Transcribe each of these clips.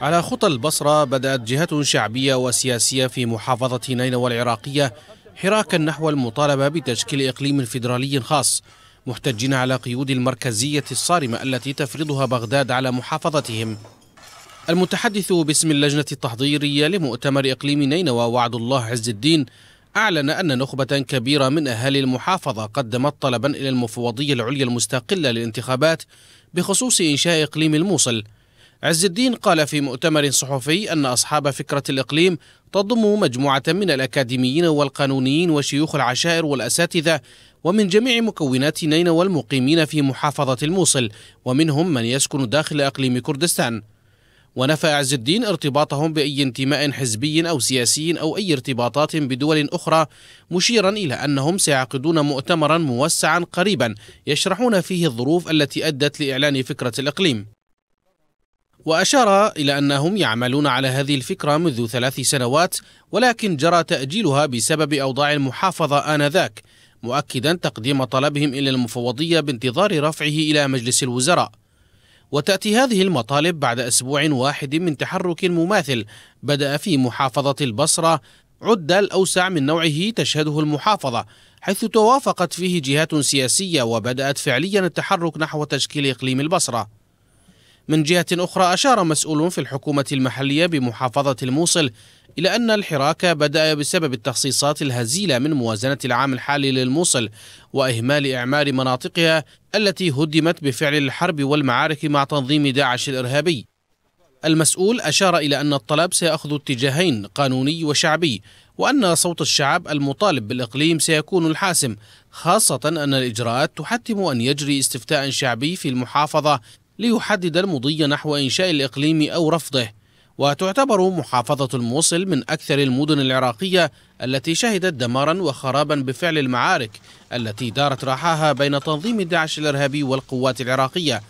على خطى البصرة بدأت جهة شعبية وسياسية في محافظة نينوى العراقية حراكا نحو المطالبة بتشكيل إقليم فيدرالي خاص محتجين على قيود المركزية الصارمة التي تفرضها بغداد على محافظتهم المتحدث باسم اللجنة التحضيرية لمؤتمر إقليم نينوى وعد الله عز الدين أعلن أن نخبة كبيرة من أهالي المحافظة قدمت طلبا إلى المفوضية العليا المستقلة للانتخابات بخصوص إنشاء إقليم الموصل عز الدين قال في مؤتمر صحفي أن أصحاب فكرة الإقليم تضم مجموعة من الأكاديميين والقانونيين وشيوخ العشائر والأساتذة ومن جميع مكونات نينوى والمقيمين في محافظة الموصل ومنهم من يسكن داخل إقليم كردستان ونفى عز الدين ارتباطهم بأي انتماء حزبي أو سياسي أو أي ارتباطات بدول أخرى مشيرا إلى أنهم سيعقدون مؤتمرا موسعا قريبا يشرحون فيه الظروف التي أدت لإعلان فكرة الإقليم وأشار إلى أنهم يعملون على هذه الفكرة منذ ثلاث سنوات ولكن جرى تأجيلها بسبب أوضاع المحافظة آنذاك مؤكدا تقديم طلبهم إلى المفوضية بانتظار رفعه إلى مجلس الوزراء وتأتي هذه المطالب بعد أسبوع واحد من تحرك مماثل بدأ في محافظة البصرة عد الأوسع من نوعه تشهده المحافظة حيث توافقت فيه جهات سياسية وبدأت فعليا التحرك نحو تشكيل إقليم البصرة من جهة أخرى أشار مسؤول في الحكومة المحلية بمحافظة الموصل إلى أن الحراك بدأ بسبب التخصيصات الهزيلة من موازنة العام الحالي للموصل وإهمال إعمار مناطقها التي هدمت بفعل الحرب والمعارك مع تنظيم داعش الإرهابي المسؤول أشار إلى أن الطلب سيأخذ اتجاهين قانوني وشعبي وأن صوت الشعب المطالب بالإقليم سيكون الحاسم خاصة أن الإجراءات تحتم أن يجري استفتاء شعبي في المحافظة ليحدد المضي نحو إنشاء الإقليم أو رفضه وتعتبر محافظة الموصل من أكثر المدن العراقية التي شهدت دمارا وخرابا بفعل المعارك التي دارت رحاها بين تنظيم داعش الإرهابي والقوات العراقية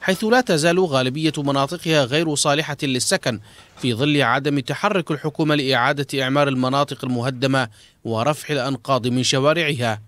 حيث لا تزال غالبية مناطقها غير صالحة للسكن في ظل عدم تحرك الحكومة لإعادة إعمار المناطق المهدمة ورفع الأنقاض من شوارعها